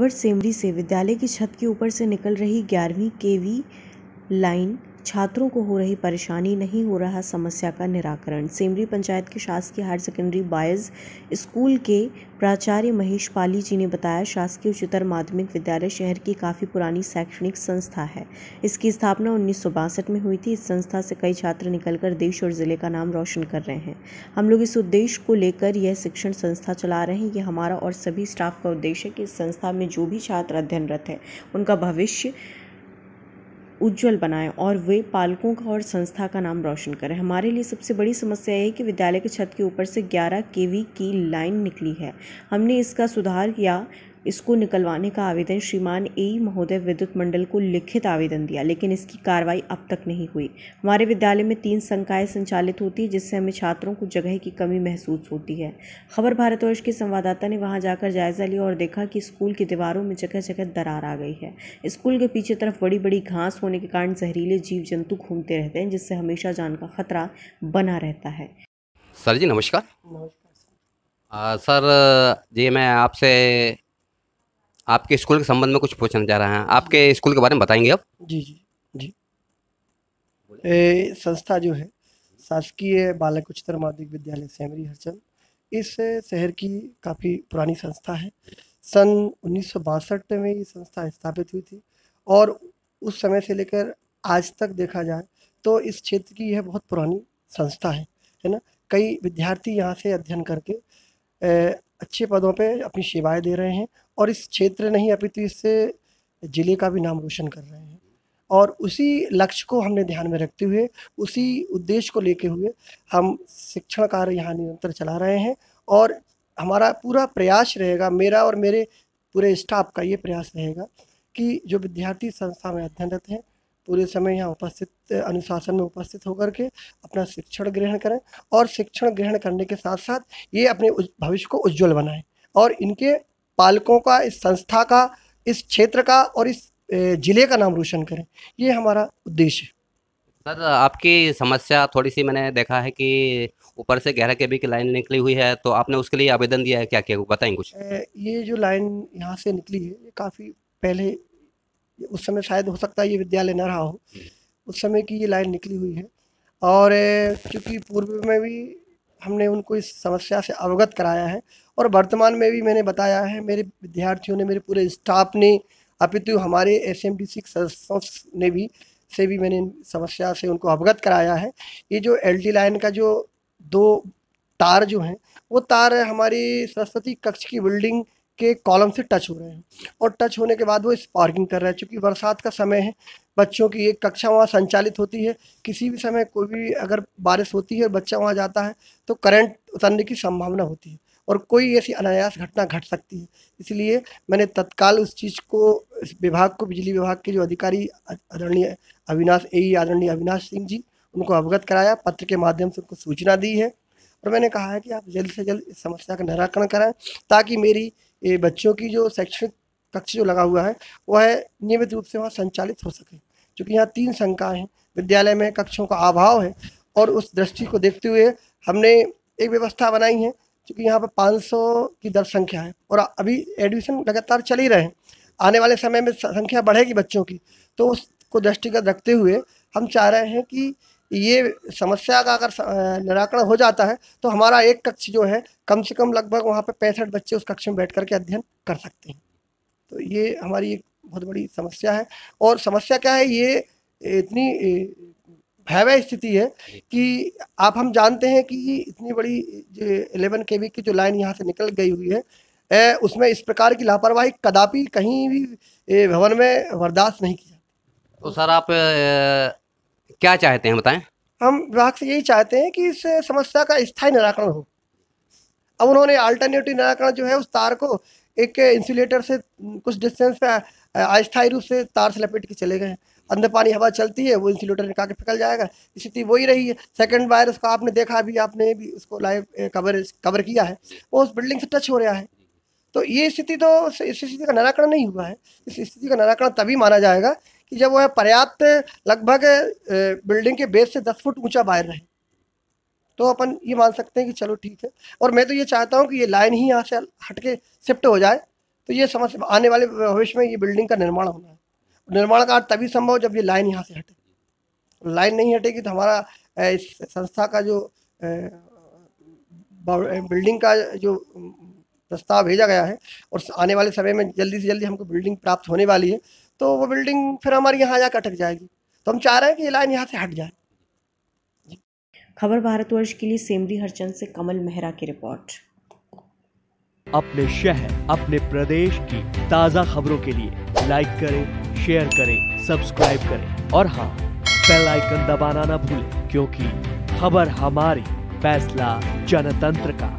खबर सेमरी से विद्यालय की छत के ऊपर से निकल रही ग्यारहवीं केवी लाइन छात्रों को हो रही परेशानी नहीं हो रहा समस्या का निराकरण सेमरी पंचायत के शासकीय हायर सेकेंडरी बॉयज़ स्कूल के प्राचार्य महेश पाली जी ने बताया शासकीय उच्चतर माध्यमिक विद्यालय शहर की काफ़ी पुरानी शैक्षणिक संस्था है इसकी स्थापना उन्नीस में हुई थी इस संस्था से कई छात्र निकलकर देश और ज़िले का नाम रोशन कर रहे हैं हम लोग इस उद्देश्य को लेकर यह शिक्षण संस्था चला रहे हैं ये हमारा और सभी स्टाफ का उद्देश्य है कि इस संस्था में जो भी छात्र अध्ययनरत है उनका भविष्य उज्जवल बनाएं और वे पालकों का और संस्था का नाम रोशन करें हमारे लिए सबसे बड़ी समस्या यह है कि विद्यालय के छत के ऊपर से 11 केवी की लाइन निकली है हमने इसका सुधार या इसको निकलवाने का आवेदन श्रीमान ए महोदय विद्युत मंडल को लिखित आवेदन दिया लेकिन इसकी कार्रवाई अब तक नहीं हुई हमारे विद्यालय में तीन संकाय संचालित होती है जिससे हमें छात्रों को जगह की कमी महसूस होती है खबर भारतवर्ष के संवाददाता ने वहाँ जाकर जायजा लिया और देखा कि स्कूल की दीवारों में जगह जगह दरार आ गई है स्कूल के पीछे तरफ बड़ी बड़ी घास होने के कारण जहरीले जीव जंतु घूमते रहते हैं जिससे हमेशा जान का खतरा बना रहता है सर जी नमस्कार नमस्कार सर जी मैं आपसे आपके स्कूल के संबंध में कुछ पूछना चाह रहे हैं आपके स्कूल के बारे में बताएंगे आप जी जी जी ए, संस्था जो है शासकीय बालक उच्चतर माध्यमिक विद्यालय सैमरी हरचंद इस शहर की काफ़ी पुरानी संस्था है सन उन्नीस में ये संस्था स्थापित हुई थी और उस समय से लेकर आज तक देखा जाए तो इस क्षेत्र की यह बहुत पुरानी संस्था है है ना कई विद्यार्थी यहाँ से अध्ययन करके अच्छे पदों पे अपनी सेवाएं दे रहे हैं और इस क्षेत्र नहीं अपितु तो इससे ज़िले का भी नाम रोशन कर रहे हैं और उसी लक्ष्य को हमने ध्यान में रखते हुए उसी उद्देश्य को लेके हुए हम शिक्षण कार्य यहाँ निरंतर चला रहे हैं और हमारा पूरा प्रयास रहेगा मेरा और मेरे पूरे स्टाफ का ये प्रयास रहेगा कि जो विद्यार्थी संस्था में अध्ययनरत हैं पूरे समय यहाँ उपस्थित अनुशासन में उपस्थित होकर के अपना शिक्षण ग्रहण करें और शिक्षण ग्रहण करने के साथ साथ ये अपने भविष्य को उज्जवल बनाएं और इनके पालकों का इस संस्था का इस क्षेत्र का और इस ज़िले का नाम रोशन करें ये हमारा उद्देश्य है सर आपकी समस्या थोड़ी सी मैंने देखा है कि ऊपर से गहरा के भी की लाइन निकली हुई है तो आपने उसके लिए आवेदन दिया है क्या क्या बताएं कुछ ये जो लाइन यहाँ से निकली है ये काफ़ी पहले उस समय शायद हो सकता है ये विद्यालय न रहा हो हम्म। उस समय की ये लाइन निकली हुई है और क्योंकि पूर्व में भी हमने उनको इस समस्या से अवगत कराया है और वर्तमान में भी मैंने बताया है मेरे विद्यार्थियों ने मेरे पूरे स्टाफ ने अपितु हमारे एस एम डी सी सदस्यों ने भी से भी मैंने समस्या से उनको अवगत कराया है ये जो एल लाइन का जो दो तार जो हैं वो तार हमारी सरस्वती कक्ष की बिल्डिंग के कॉलम से टच हो रहे हैं और टच होने के बाद वो स्पार्किंग कर रहा है चूँकि बरसात का समय है बच्चों की एक कक्षा वहाँ संचालित होती है किसी भी समय कोई भी अगर बारिश होती है और बच्चा वहाँ जाता है तो करंट उतरने की संभावना होती है और कोई ऐसी अनायास घटना घट सकती है इसलिए मैंने तत्काल उस चीज़ को इस विभाग को बिजली विभाग के जो अधिकारी आदरणीय अविनाश ए आदरणीय अविनाश सिंह जी उनको अवगत कराया पत्र के माध्यम से उनको सूचना दी है और मैंने कहा है कि आप जल्द से जल्द इस समस्या का निराकरण कराएं ताकि मेरी ये बच्चों की जो शैक्षणिक कक्ष जो लगा हुआ है वह नियमित रूप से वहाँ संचालित हो सके क्योंकि यहाँ तीन शंकाएँ हैं विद्यालय में कक्षों का अभाव है और उस दृष्टि को देखते हुए हमने एक व्यवस्था बनाई है क्योंकि यहाँ पर 500 की दर संख्या है और अभी एडमिशन लगातार चल ही रहे हैं आने वाले समय में संख्या बढ़ेगी बच्चों की तो उसको दृष्टिगत रखते हुए हम चाह रहे हैं कि ये समस्या का अगर निराकरण हो जाता है तो हमारा एक कक्ष जो है कम से कम लगभग वहाँ पे पैंसठ बच्चे उस कक्ष में बैठ करके अध्ययन कर सकते हैं तो ये हमारी एक बहुत बड़ी समस्या है और समस्या क्या है ये इतनी भयावह स्थिति है कि आप हम जानते हैं कि इतनी बड़ी जो एलेवन के की जो लाइन यहाँ से निकल गई हुई है ए, उसमें इस प्रकार की लापरवाही कदापि कहीं भी भवन में बर्दाश्त नहीं की जाती तो सर आप क्या चाहते हैं बताएं हम ग्राहक से यही चाहते हैं कि इस समस्या का स्थायी निराकरण हो अब उन्होंने अल्टरनेटिव निराकरण जो है उस तार को एक इंसुलेटर से कुछ डिस्टेंस पे अस्थायी रूप से तार से लपेट के चले गए अंदर पानी हवा चलती है वो इंसुलेटर निकाल के फिकल जाएगा स्थिति वही रही है सेकेंड वायर उसका आपने देखा अभी आपने भी उसको लाइव कवर कवर किया है वो उस बिल्डिंग से टच हो रहा है तो ये स्थिति तो इस स्थिति का निराकरण नहीं हुआ है इस स्थिति का निराकरण तभी माना जाएगा कि जब वह पर्याप्त लगभग बिल्डिंग के बेस से दस फुट ऊंचा बाहर रहे तो अपन ये मान सकते हैं कि चलो ठीक है और मैं तो ये चाहता हूँ कि ये लाइन ही यहाँ से हट के शिफ्ट हो जाए तो ये समझ आने वाले भविष्य में ये बिल्डिंग का निर्माण होना है निर्माण का तभी संभव जब ये लाइन यहाँ से हटे लाइन नहीं हटेगी तो हमारा इस संस्था का जो बिल्डिंग का जो प्रस्ताव भेजा गया है और आने वाले समय में जल्दी से जल्दी हमको बिल्डिंग प्राप्त होने वाली है तो वो बिल्डिंग फिर हमारी यहाँ जाकर अटक जाएगी तो हम चाह रहे हैं कि ये लाइन यहाँ से हट जाए खबर भारतवर्ष के लिए सेमरी हरचंद से कमल मेहरा की रिपोर्ट अपने शहर अपने प्रदेश की ताज़ा खबरों के लिए लाइक करें शेयर करें सब्सक्राइब करें और हाँ बेल आइकन दबाना ना भूलें क्योंकि खबर हमारी फैसला जनतंत्र का